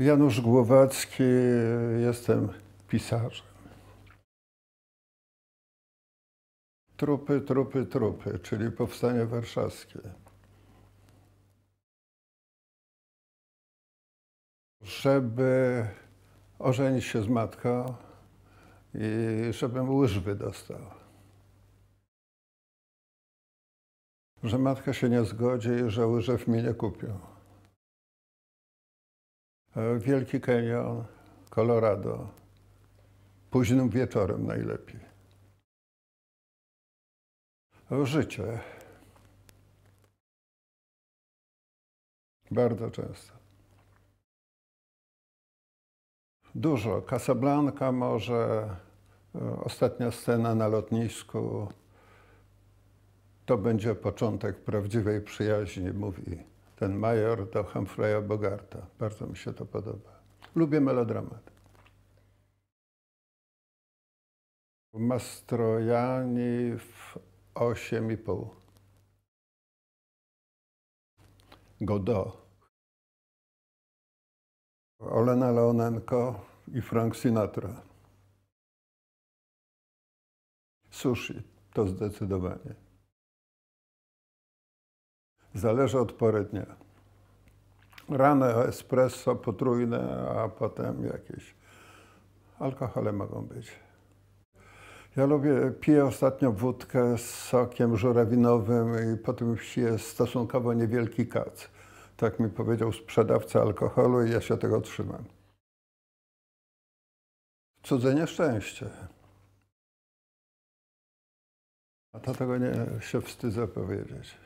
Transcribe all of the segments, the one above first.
Janusz Głowacki, jestem pisarzem. Trupy, trupy, trupy, czyli powstanie warszawskie. Żeby ożenić się z matką i żebym łyżwy dostał. Że matka się nie zgodzi i że łyżew mi nie kupią. E, Wielki Kenyon, Colorado. Późnym wieczorem najlepiej. Życie. Bardzo często. Dużo. Casablanca może, e, ostatnia scena na lotnisku. To będzie początek prawdziwej przyjaźni, mówi ten major do Humphreya Bogarta. Bardzo mi się to podoba. Lubię melodramat. Mastrojani w 8,5. Godo. Olena Leonenko i Frank Sinatra. Sushi to zdecydowanie. Zależy od pory dnia. Rano espresso potrójne, a potem jakieś alkohole mogą być. Ja lubię, piję ostatnio wódkę z sokiem żurawinowym i potem jest stosunkowo niewielki kac. Tak mi powiedział sprzedawca alkoholu i ja się tego trzymam. Cudze nieszczęście. A to tego nie się wstydzę powiedzieć.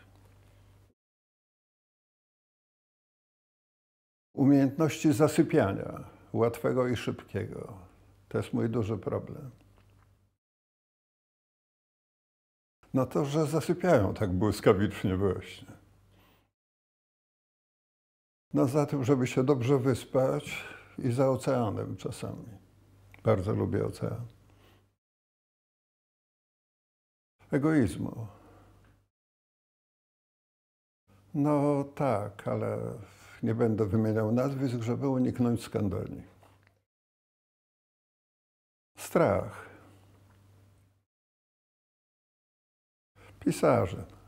Umiejętności zasypiania, łatwego i szybkiego. To jest mój duży problem. No to, że zasypiają tak błyskawicznie właśnie. No za tym, żeby się dobrze wyspać i za oceanem czasami. Bardzo lubię ocean. Egoizmu. No tak, ale nie będę wymieniał nazwisk, żeby uniknąć skandali. Strach. Pisarze.